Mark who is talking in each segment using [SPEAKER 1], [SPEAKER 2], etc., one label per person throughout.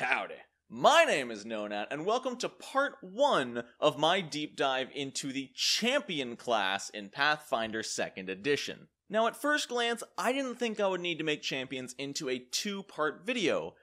[SPEAKER 1] Howdy. My name is Nonat, and welcome to part one of my deep dive into the Champion class in Pathfinder 2nd Edition. Now, at first glance, I didn't think I would need to make champions into a two part video,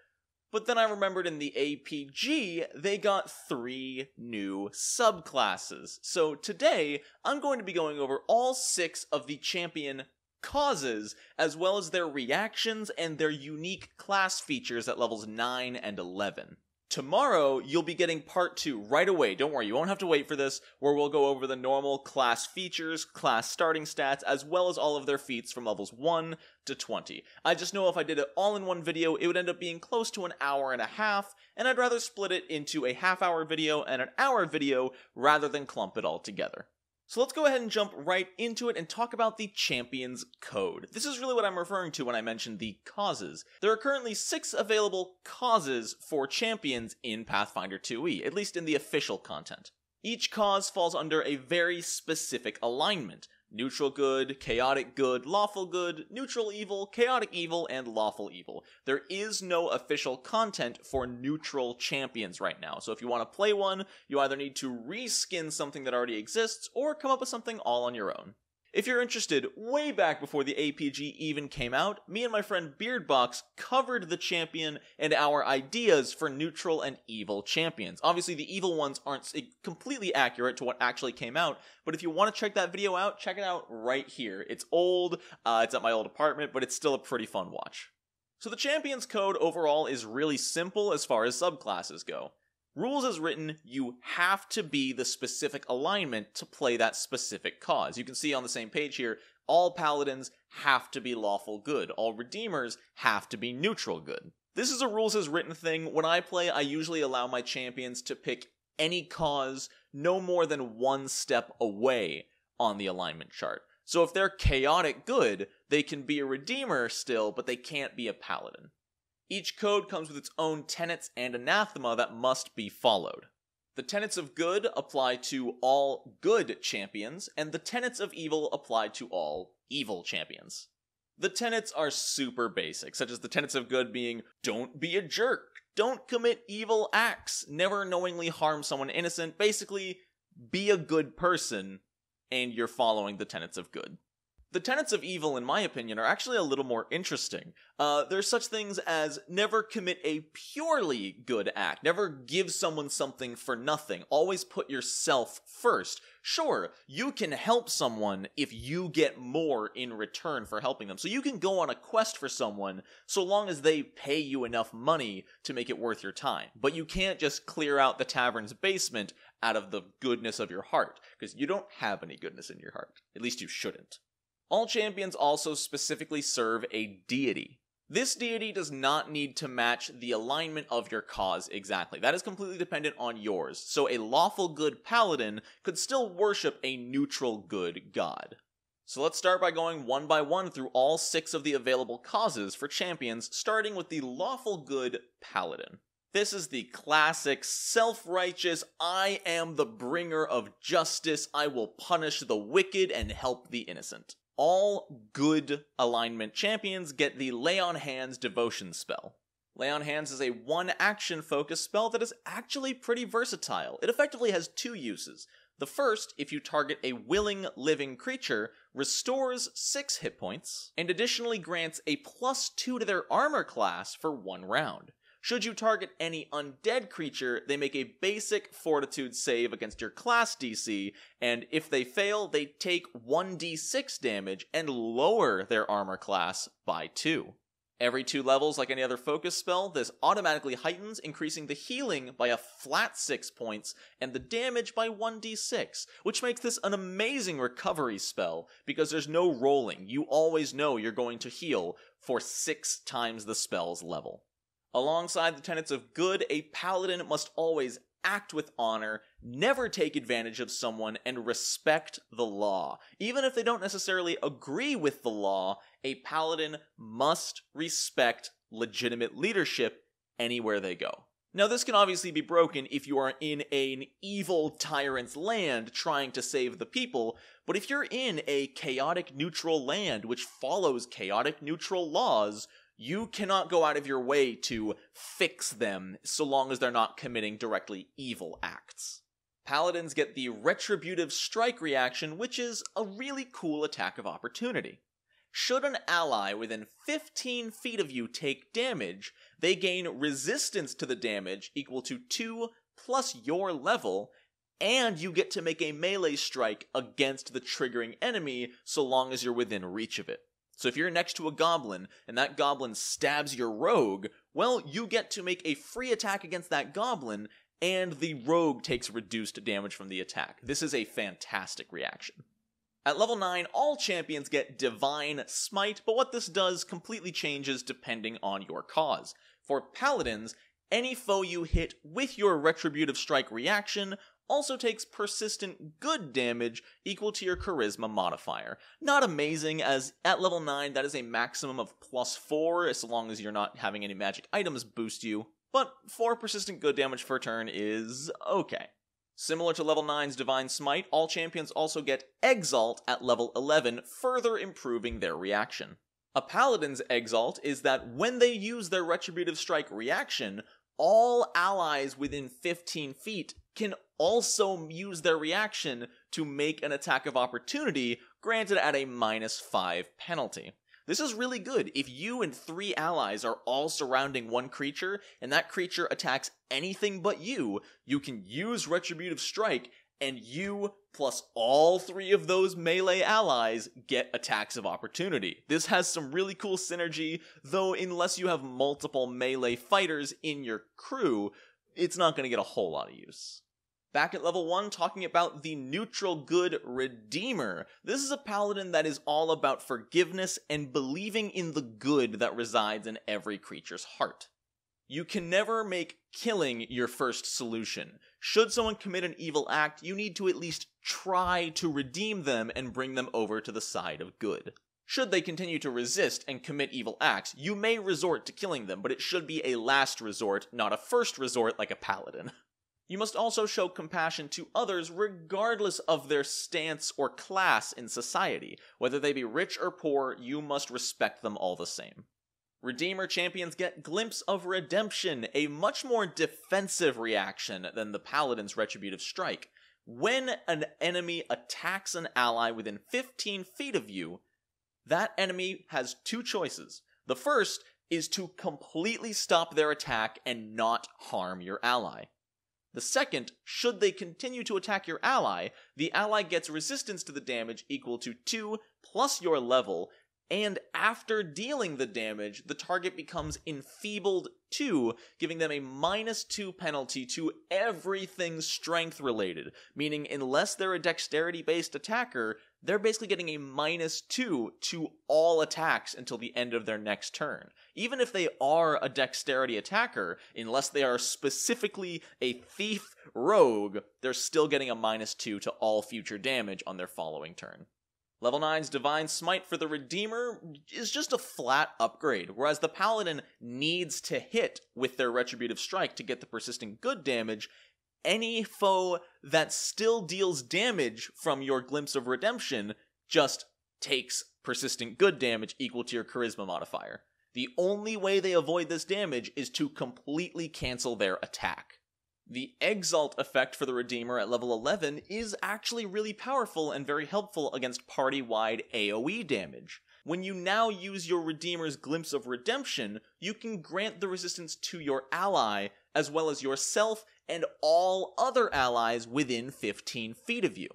[SPEAKER 1] but then I remembered in the APG, they got three new subclasses. So today, I'm going to be going over all six of the Champion causes, as well as their reactions and their unique class features at levels 9 and 11. Tomorrow, you'll be getting part two right away. Don't worry, you won't have to wait for this, where we'll go over the normal class features, class starting stats, as well as all of their feats from levels 1 to 20. I just know if I did it all in one video, it would end up being close to an hour and a half, and I'd rather split it into a half hour video and an hour video rather than clump it all together. So let's go ahead and jump right into it and talk about the Champions Code. This is really what I'm referring to when I mention the causes. There are currently six available causes for Champions in Pathfinder 2e, at least in the official content. Each cause falls under a very specific alignment neutral good, chaotic good, lawful good, neutral evil, chaotic evil, and lawful evil. There is no official content for neutral champions right now. So if you want to play one, you either need to reskin something that already exists or come up with something all on your own. If you're interested, way back before the APG even came out, me and my friend Beardbox covered the champion and our ideas for neutral and evil champions. Obviously, the evil ones aren't completely accurate to what actually came out, but if you want to check that video out, check it out right here. It's old, uh, it's at my old apartment, but it's still a pretty fun watch. So the champion's code overall is really simple as far as subclasses go. Rules as written, you have to be the specific alignment to play that specific cause. You can see on the same page here, all paladins have to be lawful good, all redeemers have to be neutral good. This is a rules as written thing. When I play, I usually allow my champions to pick any cause no more than one step away on the alignment chart. So if they're chaotic good, they can be a redeemer still, but they can't be a paladin. Each code comes with its own tenets and anathema that must be followed. The tenets of good apply to all good champions, and the tenets of evil apply to all evil champions. The tenets are super basic, such as the tenets of good being don't be a jerk, don't commit evil acts, never knowingly harm someone innocent, basically, be a good person, and you're following the tenets of good. The tenets of evil, in my opinion, are actually a little more interesting. Uh, there's such things as never commit a purely good act, never give someone something for nothing, always put yourself first. Sure, you can help someone if you get more in return for helping them. So you can go on a quest for someone so long as they pay you enough money to make it worth your time. But you can't just clear out the tavern's basement out of the goodness of your heart, because you don't have any goodness in your heart. At least you shouldn't. All champions also specifically serve a deity. This deity does not need to match the alignment of your cause exactly. That is completely dependent on yours. So a lawful good paladin could still worship a neutral good god. So let's start by going one by one through all six of the available causes for champions, starting with the lawful good paladin. This is the classic self righteous, I am the bringer of justice, I will punish the wicked and help the innocent all good alignment champions get the Lay on Hands devotion spell. Lay on Hands is a one action focused spell that is actually pretty versatile. It effectively has two uses. The first, if you target a willing living creature, restores 6 hit points, and additionally grants a plus 2 to their armor class for one round. Should you target any undead creature, they make a basic fortitude save against your class DC, and if they fail, they take 1d6 damage and lower their armor class by 2. Every two levels, like any other focus spell, this automatically heightens, increasing the healing by a flat 6 points and the damage by 1d6, which makes this an amazing recovery spell because there's no rolling. You always know you're going to heal for 6 times the spell's level. Alongside the tenets of good, a paladin must always act with honor, never take advantage of someone, and respect the law. Even if they don't necessarily agree with the law, a paladin must respect legitimate leadership anywhere they go. Now, this can obviously be broken if you are in an evil tyrant's land trying to save the people, but if you're in a chaotic neutral land which follows chaotic neutral laws, you cannot go out of your way to fix them so long as they're not committing directly evil acts. Paladins get the Retributive Strike reaction, which is a really cool attack of opportunity. Should an ally within 15 feet of you take damage, they gain resistance to the damage equal to 2 plus your level, and you get to make a melee strike against the triggering enemy so long as you're within reach of it. So if you're next to a goblin and that goblin stabs your rogue, well, you get to make a free attack against that goblin, and the rogue takes reduced damage from the attack. This is a fantastic reaction. At level 9, all champions get Divine Smite, but what this does completely changes depending on your cause. For Paladins, any foe you hit with your Retributive Strike reaction also takes persistent good damage equal to your charisma modifier. Not amazing, as at level 9, that is a maximum of plus 4 as long as you're not having any magic items boost you, but 4 persistent good damage per turn is okay. Similar to level 9's Divine Smite, all champions also get Exalt at level 11, further improving their reaction. A Paladin's Exalt is that when they use their Retributive Strike reaction, all allies within 15 feet can also use their reaction to make an attack of opportunity, granted at a minus 5 penalty. This is really good. If you and three allies are all surrounding one creature, and that creature attacks anything but you, you can use Retributive Strike, and you plus all three of those melee allies get attacks of opportunity. This has some really cool synergy, though, unless you have multiple melee fighters in your crew, it's not going to get a whole lot of use. Back at level 1, talking about the neutral good Redeemer. This is a paladin that is all about forgiveness and believing in the good that resides in every creature's heart. You can never make killing your first solution. Should someone commit an evil act, you need to at least try to redeem them and bring them over to the side of good. Should they continue to resist and commit evil acts, you may resort to killing them, but it should be a last resort, not a first resort like a paladin. You must also show compassion to others regardless of their stance or class in society. Whether they be rich or poor, you must respect them all the same. Redeemer champions get Glimpse of Redemption, a much more defensive reaction than the Paladin's Retributive Strike. When an enemy attacks an ally within 15 feet of you, that enemy has two choices. The first is to completely stop their attack and not harm your ally. The second, should they continue to attack your ally, the ally gets resistance to the damage equal to 2 plus your level and after dealing the damage, the target becomes enfeebled 2, giving them a minus 2 penalty to everything strength related, meaning, unless they're a dexterity based attacker, they're basically getting a minus 2 to all attacks until the end of their next turn. Even if they are a dexterity attacker, unless they are specifically a thief rogue, they're still getting a minus 2 to all future damage on their following turn. Level 9's Divine Smite for the Redeemer is just a flat upgrade, whereas the Paladin needs to hit with their Retributive Strike to get the persistent good damage. Any foe that still deals damage from your Glimpse of Redemption just takes persistent good damage equal to your Charisma modifier. The only way they avoid this damage is to completely cancel their attack. The Exalt effect for the Redeemer at level 11 is actually really powerful and very helpful against party-wide AoE damage. When you now use your Redeemer's Glimpse of Redemption, you can grant the resistance to your ally, as well as yourself and all other allies within 15 feet of you.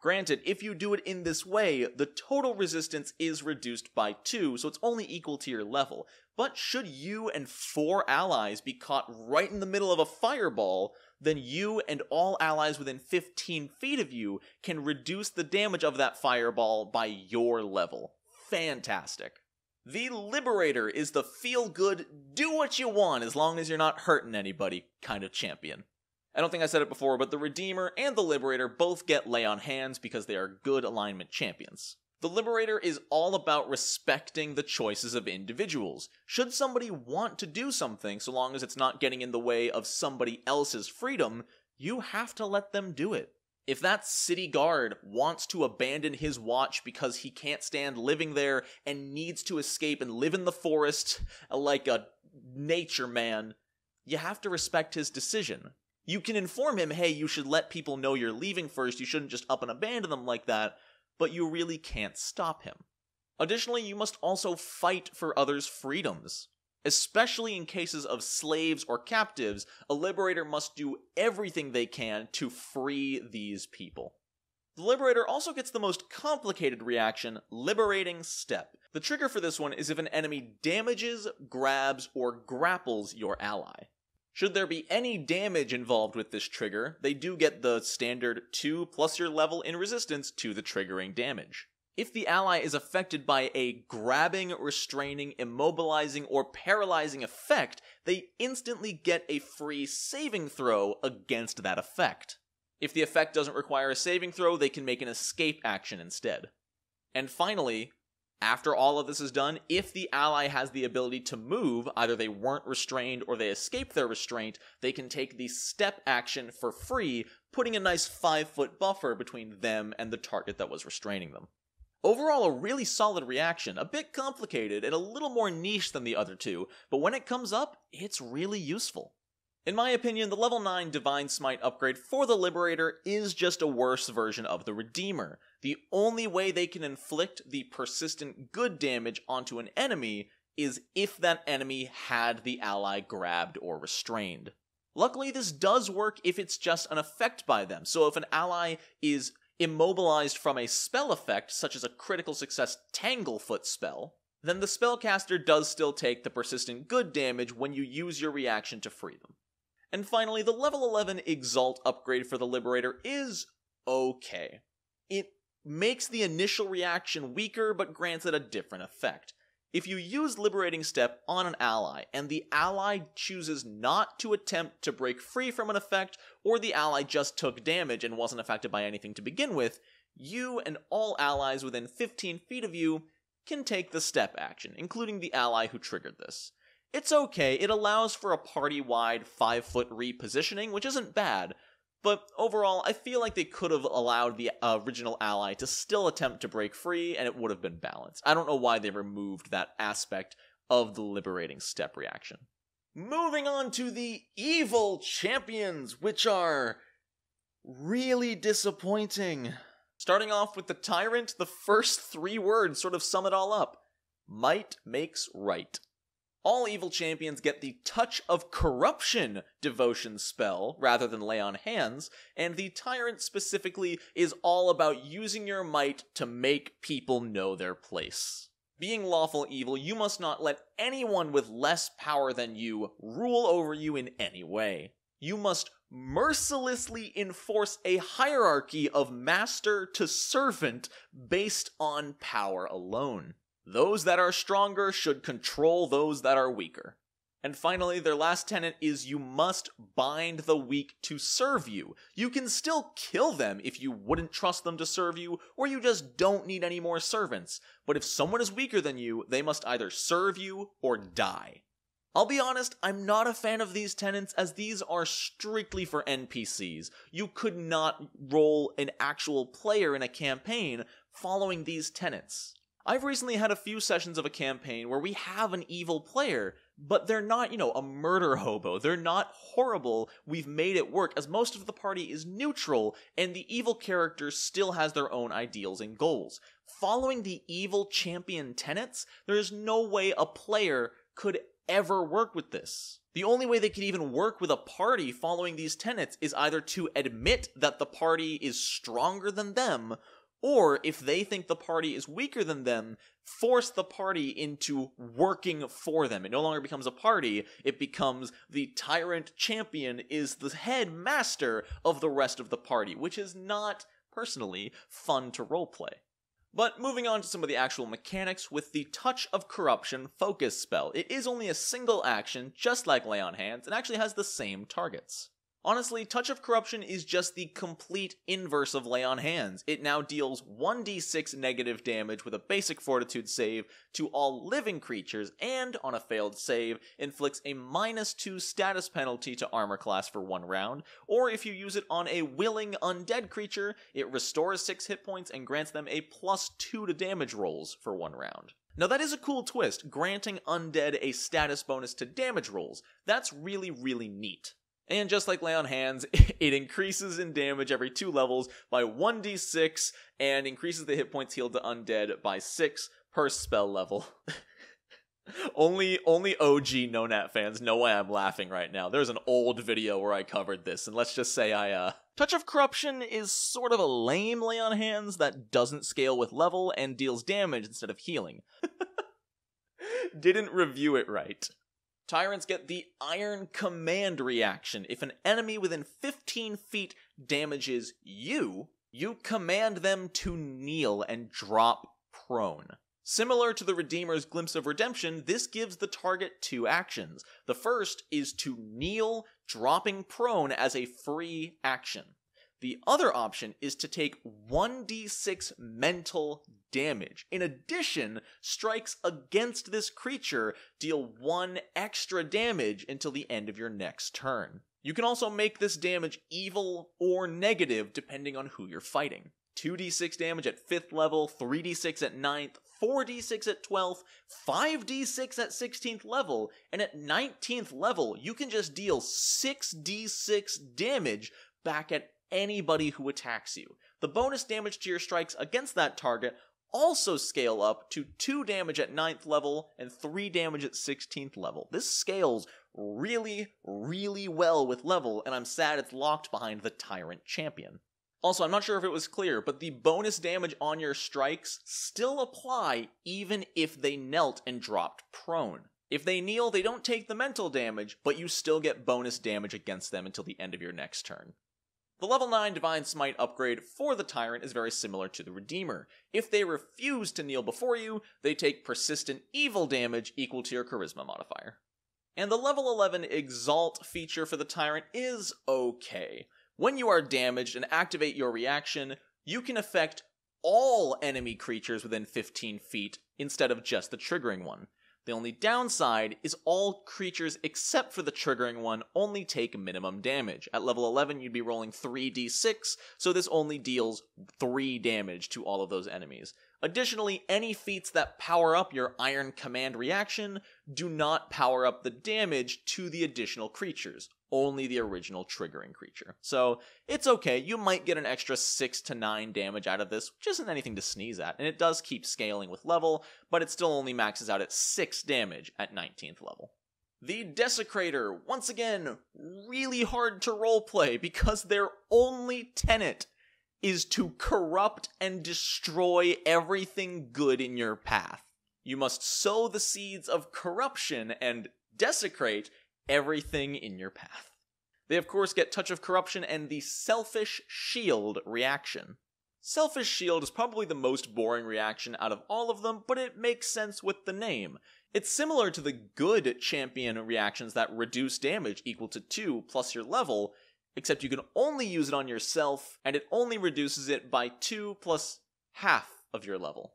[SPEAKER 1] Granted, if you do it in this way, the total resistance is reduced by 2, so it's only equal to your level, but should you and four allies be caught right in the middle of a fireball, then you and all allies within 15 feet of you can reduce the damage of that fireball by your level. Fantastic. The Liberator is the feel good, do what you want as long as you're not hurting anybody kind of champion. I don't think I said it before, but the Redeemer and the Liberator both get lay on hands because they are good alignment champions. The Liberator is all about respecting the choices of individuals. Should somebody want to do something, so long as it's not getting in the way of somebody else's freedom, you have to let them do it. If that city guard wants to abandon his watch because he can't stand living there and needs to escape and live in the forest like a nature man, you have to respect his decision. You can inform him, hey, you should let people know you're leaving first, you shouldn't just up and abandon them like that, but you really can't stop him. Additionally, you must also fight for others' freedoms. Especially in cases of slaves or captives, a liberator must do everything they can to free these people. The Liberator also gets the most complicated reaction, Liberating Step. The trigger for this one is if an enemy damages, grabs, or grapples your ally. Should there be any damage involved with this trigger, they do get the standard 2 plus your level in resistance to the triggering damage. If the ally is affected by a grabbing, restraining, immobilizing, or paralyzing effect, they instantly get a free saving throw against that effect. If the effect doesn't require a saving throw, they can make an escape action instead. And finally, after all of this is done, if the ally has the ability to move, either they weren't restrained or they escaped their restraint, they can take the step action for free, putting a nice 5 foot buffer between them and the target that was restraining them. Overall, a really solid reaction, a bit complicated and a little more niche than the other two, but when it comes up, it's really useful. In my opinion, the level 9 Divine Smite upgrade for the Liberator is just a worse version of the Redeemer. The only way they can inflict the persistent good damage onto an enemy is if that enemy had the ally grabbed or restrained. Luckily, this does work if it's just an effect by them, so if an ally is immobilized from a spell effect, such as a critical success Tanglefoot spell, then the spellcaster does still take the persistent good damage when you use your reaction to free them. And finally, the level 11 Exalt upgrade for the Liberator is okay. It makes the initial reaction weaker, but grants it a different effect. If you use Liberating Step on an ally, and the ally chooses not to attempt to break free from an effect, or the ally just took damage and wasn't affected by anything to begin with, you and all allies within 15 feet of you can take the step action, including the ally who triggered this. It's okay, it allows for a party wide 5 foot repositioning, which isn't bad, but overall, I feel like they could have allowed the uh, original ally to still attempt to break free and it would have been balanced. I don't know why they removed that aspect of the liberating step reaction. Moving on to the evil champions, which are really disappointing. Starting off with the tyrant, the first three words sort of sum it all up Might makes right all evil champions get the Touch of Corruption devotion spell rather than lay on hands, and the Tyrant specifically is all about using your might to make people know their place. Being lawful evil, you must not let anyone with less power than you rule over you in any way. You must mercilessly enforce a hierarchy of master to servant based on power alone. Those that are stronger should control those that are weaker. And finally, their last tenet is you must bind the weak to serve you. You can still kill them if you wouldn't trust them to serve you, or you just don't need any more servants. But if someone is weaker than you, they must either serve you or die. I'll be honest, I'm not a fan of these tenants as these are strictly for NPCs. You could not roll an actual player in a campaign following these tenants. I've recently had a few sessions of a campaign where we have an evil player, but they're not, you know, a murder hobo. They're not horrible. We've made it work, as most of the party is neutral, and the evil character still has their own ideals and goals. Following the evil champion tenets, there is no way a player could ever work with this. The only way they could even work with a party following these tenets is either to admit that the party is stronger than them or if they think the party is weaker than them, force the party into working for them. It no longer becomes a party, it becomes the tyrant champion is the head master of the rest of the party, which is not, personally, fun to roleplay. But moving on to some of the actual mechanics with the Touch of Corruption focus spell. It is only a single action, just like Lay on Hands, and actually has the same targets. Honestly, Touch of Corruption is just the complete inverse of Lay on Hands. It now deals 1d6 negative damage with a basic fortitude save to all living creatures, and on a failed save, inflicts a minus 2 status penalty to armor class for one round, or if you use it on a willing undead creature, it restores 6 hit points and grants them a plus 2 to damage rolls for one round. Now, that is a cool twist, granting undead a status bonus to damage rolls. That's really, really neat. And just like Lay on Hands, it increases in damage every two levels by 1d6 and increases the hit points healed to undead by 6 per spell level. only only OG Nonat fans know why I'm laughing right now. There's an old video where I covered this, and let's just say I uh Touch of Corruption is sort of a lame lay on hands that doesn't scale with level and deals damage instead of healing. Didn't review it right. Tyrants get the Iron Command reaction. If an enemy within 15 feet damages you, you command them to kneel and drop prone. Similar to the Redeemer's Glimpse of Redemption, this gives the target two actions. The first is to kneel, dropping prone as a free action. The other option is to take 1d6 mental damage. In addition, strikes against this creature deal 1 extra damage until the end of your next turn. You can also make this damage evil or negative depending on who you're fighting. 2d6 damage at 5th level, 3d6 at 9th, 4d6 at 12th, 5d6 at 16th level, and at 19th level, you can just deal 6d6 damage back at anybody who attacks you. The bonus damage to your strikes against that target also scale up to 2 damage at 9th level and 3 damage at 16th level. This scales really, really well with level, and I'm sad it's locked behind the Tyrant Champion. Also, I'm not sure if it was clear, but the bonus damage on your strikes still apply even if they knelt and dropped prone. If they kneel, they don't take the mental damage, but you still get bonus damage against them until the end of your next turn. The level 9 Divine Smite upgrade for the Tyrant is very similar to the Redeemer. If they refuse to kneel before you, they take persistent evil damage equal to your Charisma modifier. And the level 11 Exalt feature for the Tyrant is okay. When you are damaged and activate your reaction, you can affect all enemy creatures within 15 feet instead of just the triggering one. The only downside is all creatures except for the triggering one only take minimum damage. At level 11, you'd be rolling 3d6, so this only deals 3 damage to all of those enemies. Additionally, any feats that power up your Iron Command reaction do not power up the damage to the additional creatures, only the original triggering creature. So it's okay, you might get an extra 6 to 9 damage out of this, which isn't anything to sneeze at, and it does keep scaling with level, but it still only maxes out at 6 damage at 19th level. The Desecrator, once again, really hard to roleplay because they're only Tenant is to corrupt and destroy everything good in your path. You must sow the seeds of corruption and desecrate everything in your path. They, of course, get Touch of Corruption and the Selfish Shield reaction. Selfish Shield is probably the most boring reaction out of all of them, but it makes sense with the name. It's similar to the good champion reactions that reduce damage equal to 2 plus your level, except you can only use it on yourself, and it only reduces it by 2 plus half of your level.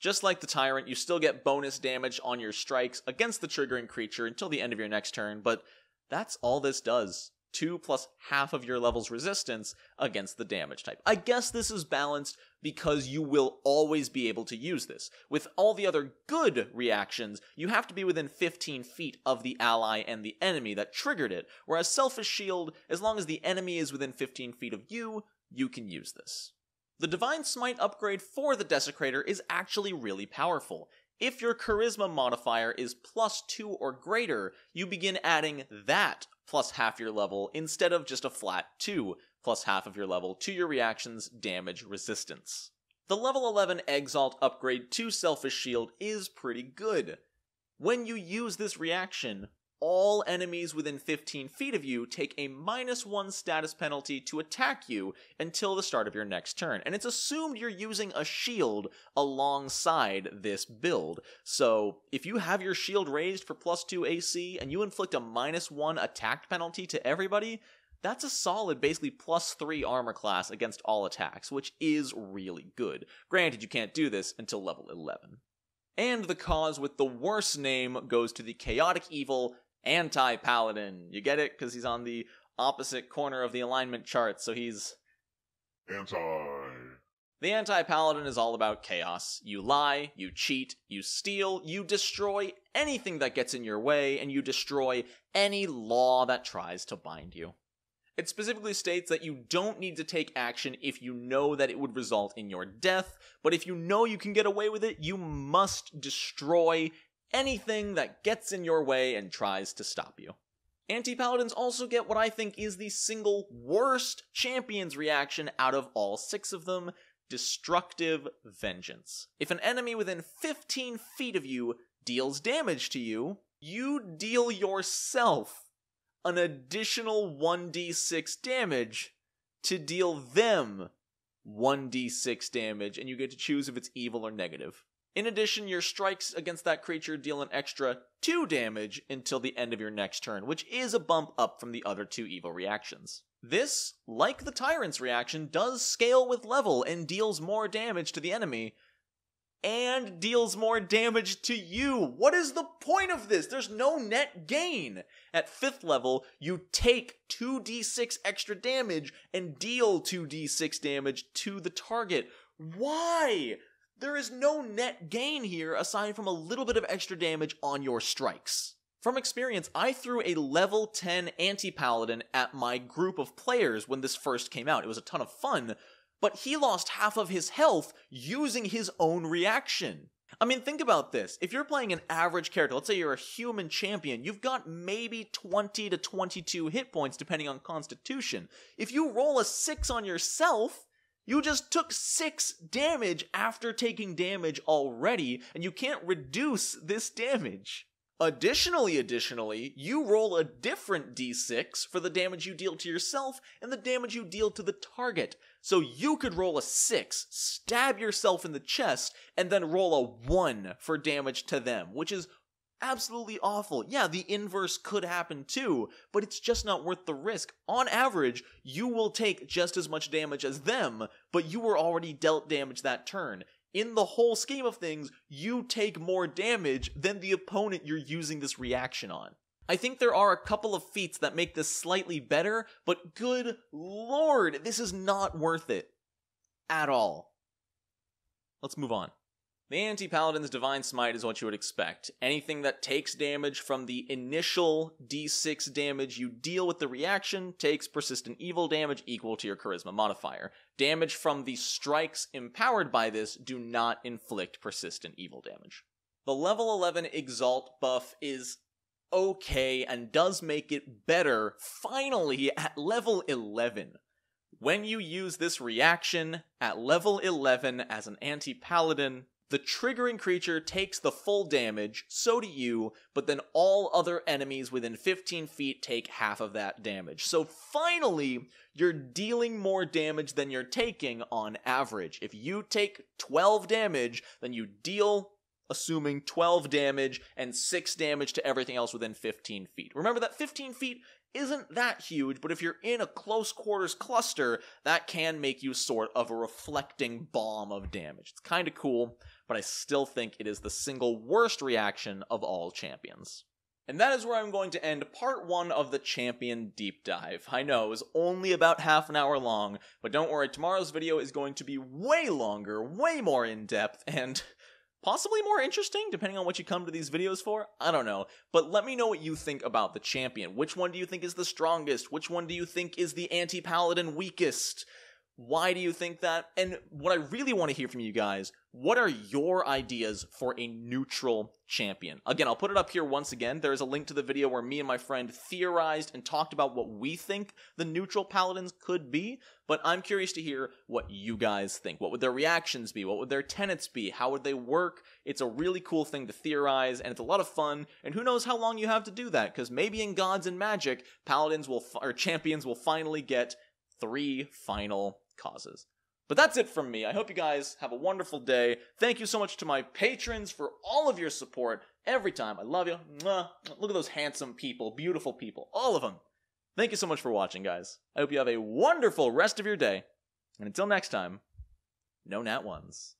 [SPEAKER 1] Just like the Tyrant, you still get bonus damage on your strikes against the triggering creature until the end of your next turn, but that's all this does. 2 plus half of your level's resistance against the damage type. I guess this is balanced because you will always be able to use this. With all the other good reactions, you have to be within 15 feet of the ally and the enemy that triggered it, whereas Selfish Shield, as long as the enemy is within 15 feet of you, you can use this. The Divine Smite upgrade for the Desecrator is actually really powerful. If your charisma modifier is plus two or greater, you begin adding that plus half your level instead of just a flat two plus half of your level to your reaction's damage resistance. The level 11 Exalt upgrade to Selfish Shield is pretty good. When you use this reaction, all enemies within 15 feet of you take a minus one status penalty to attack you until the start of your next turn. And it's assumed you're using a shield alongside this build. So if you have your shield raised for plus two AC and you inflict a minus one attack penalty to everybody, that's a solid basically plus 3 armor class against all attacks, which is really good. Granted, you can't do this until level 11. And the cause with the worst name goes to the chaotic evil anti paladin. You get it? Because he's on the opposite corner of the alignment chart, so he's. Anti. The anti paladin is all about chaos. You lie, you cheat, you steal, you destroy anything that gets in your way, and you destroy any law that tries to bind you. It specifically states that you don't need to take action if you know that it would result in your death, but if you know you can get away with it, you must destroy anything that gets in your way and tries to stop you. Anti Paladins also get what I think is the single worst champion's reaction out of all six of them destructive vengeance. If an enemy within 15 feet of you deals damage to you, you deal yourself an additional 1d6 damage to deal them 1d6 damage, and you get to choose if it's evil or negative. In addition, your strikes against that creature deal an extra 2 damage until the end of your next turn, which is a bump up from the other two evil reactions. This, like the Tyrant's reaction, does scale with level and deals more damage to the enemy, and deals more damage to you. What is the point of this? There's no net gain. At 5th level, you take 2d6 extra damage and deal 2d6 damage to the target. Why? There is no net gain here aside from a little bit of extra damage on your strikes. From experience, I threw a level 10 anti-paladin at my group of players when this first came out. It was a ton of fun, but he lost half of his health using his own reaction. I mean, think about this. If you're playing an average character, let's say you're a human champion, you've got maybe 20 to 22 hit points depending on constitution. If you roll a 6 on yourself, you just took six damage after taking damage already, and you can't reduce this damage. Additionally, additionally, you roll a different d6 for the damage you deal to yourself and the damage you deal to the target. So you could roll a 6, stab yourself in the chest, and then roll a 1 for damage to them, which is absolutely awful. Yeah, the inverse could happen too, but it's just not worth the risk. On average, you will take just as much damage as them, but you were already dealt damage that turn. In the whole scheme of things, you take more damage than the opponent you're using this reaction on. I think there are a couple of feats that make this slightly better, but good lord, this is not worth it. At all. Let's move on. The anti paladin's Divine Smite is what you would expect. Anything that takes damage from the initial d6 damage you deal with the reaction takes persistent evil damage equal to your charisma modifier. Damage from the strikes empowered by this do not inflict persistent evil damage. The level 11 Exalt buff is okay and does make it better finally at level 11. When you use this reaction at level 11 as an anti paladin, the triggering creature takes the full damage, so do you, but then all other enemies within 15 feet take half of that damage. So finally, you're dealing more damage than you're taking on average. If you take 12 damage, then you deal assuming 12 damage and 6 damage to everything else within 15 feet. Remember that 15 feet isn't that huge, but if you're in a close quarters cluster, that can make you sort of a reflecting bomb of damage. It's kind of cool but I still think it is the single worst reaction of all champions. And that is where I'm going to end part one of the Champion Deep Dive. I know, it was only about half an hour long, but don't worry, tomorrow's video is going to be way longer, way more in depth, and possibly more interesting, depending on what you come to these videos for. I don't know. But let me know what you think about the champion. Which one do you think is the strongest? Which one do you think is the anti paladin weakest? Why do you think that? And what I really want to hear from you guys, what are your ideas for a neutral champion? Again, I'll put it up here once again. There is a link to the video where me and my friend theorized and talked about what we think the neutral paladins could be, but I'm curious to hear what you guys think. What would their reactions be? What would their tenets be? How would they work? It's a really cool thing to theorize, and it's a lot of fun, and who knows how long you have to do that, because maybe in Gods and Magic, paladins will, f- or champions will finally get three final causes. But that's it from me. I hope you guys have a wonderful day. Thank you so much to my patrons for all of your support every time. I love you. Mwah. Look at those handsome people, beautiful people, all of them. Thank you so much for watching, guys. I hope you have a wonderful rest of your day. And until next time, no nat ones.